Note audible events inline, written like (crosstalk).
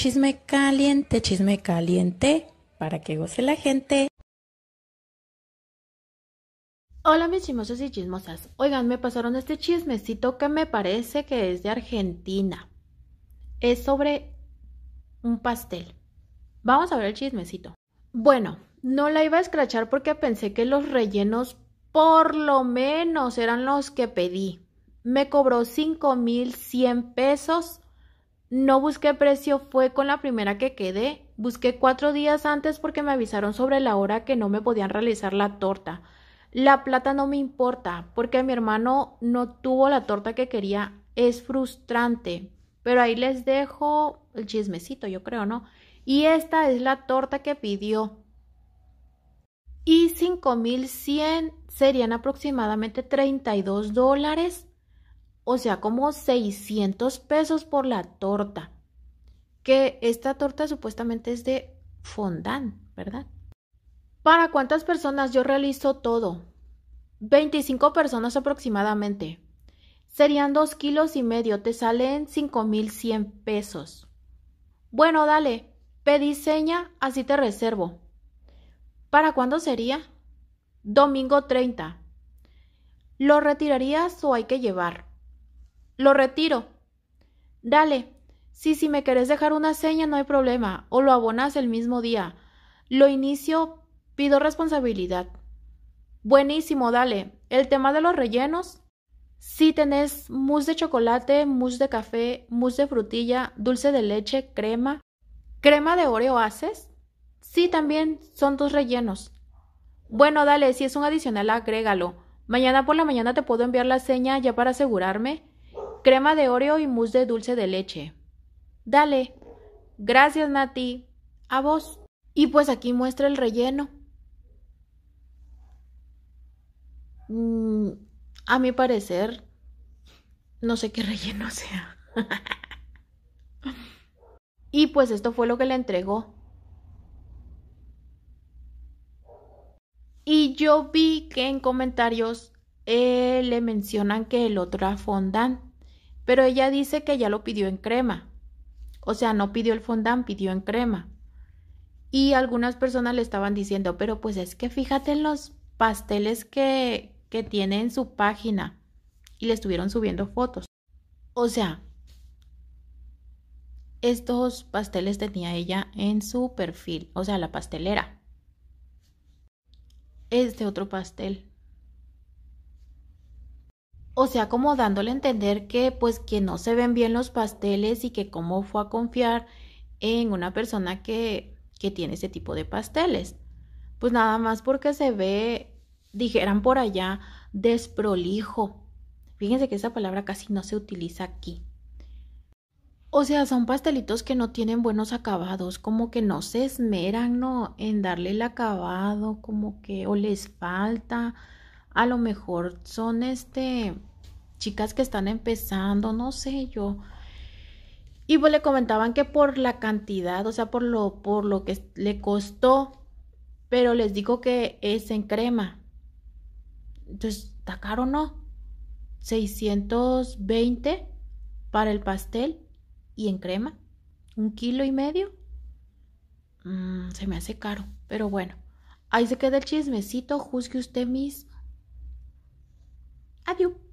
Chisme caliente, chisme caliente, para que goce la gente. Hola mis chismosas y chismosas. Oigan, me pasaron este chismecito que me parece que es de Argentina. Es sobre un pastel. Vamos a ver el chismecito. Bueno, no la iba a escrachar porque pensé que los rellenos por lo menos eran los que pedí. Me cobró 5.100 pesos no busqué precio, fue con la primera que quedé. Busqué cuatro días antes porque me avisaron sobre la hora que no me podían realizar la torta. La plata no me importa porque mi hermano no tuvo la torta que quería. Es frustrante. Pero ahí les dejo el chismecito, yo creo, ¿no? Y esta es la torta que pidió. Y 5.100 serían aproximadamente 32 dólares o sea, como 600 pesos por la torta. Que esta torta supuestamente es de fondant, ¿verdad? ¿Para cuántas personas yo realizo todo? 25 personas aproximadamente. Serían 2 kilos y medio, te salen 5100 pesos. Bueno, dale, pedí seña, así te reservo. ¿Para cuándo sería? Domingo 30. ¿Lo retirarías o hay que llevar? Lo retiro. Dale. Sí, si me querés dejar una seña, no hay problema. O lo abonas el mismo día. Lo inicio, pido responsabilidad. Buenísimo, dale. El tema de los rellenos. Sí tenés mousse de chocolate, mousse de café, mousse de frutilla, dulce de leche, crema. ¿Crema de Oreo haces? Sí, también son tus rellenos. Bueno, dale, si es un adicional, agrégalo. Mañana por la mañana te puedo enviar la seña ya para asegurarme crema de Oreo y mousse de dulce de leche. Dale. Gracias, Nati. A vos. Y pues aquí muestra el relleno. Mm, a mi parecer, no sé qué (laughs) relleno sea. y pues esto fue lo que le entregó. Y yo vi que en comentarios eh, le mencionan que el otro afondan pero ella dice que ya lo pidió en crema. O sea, no pidió el fondant, pidió en crema. Y algunas personas le estaban diciendo, pero pues es que fíjate en los pasteles que, que tiene en su página. Y le estuvieron subiendo fotos. O sea, estos pasteles tenía ella en su perfil, o sea, la pastelera. Este otro pastel o sea, como dándole a entender que pues que no se ven bien los pasteles y que cómo fue a confiar en una persona que, que tiene ese tipo de pasteles. Pues nada más porque se ve, dijeran por allá, desprolijo. Fíjense que esa palabra casi no se utiliza aquí. O sea, son pastelitos que no tienen buenos acabados, como que no se esmeran, ¿no? En darle el acabado, como que o les falta. A lo mejor son este chicas que están empezando, no sé yo. Y pues le comentaban que por la cantidad, o sea, por lo, por lo que le costó, pero les digo que es en crema. Entonces, ¿está caro o no? 620 para el pastel y en crema. Un kilo y medio. Mm, se me hace caro, pero bueno. Ahí se queda el chismecito, juzgue usted mismo. Adiós.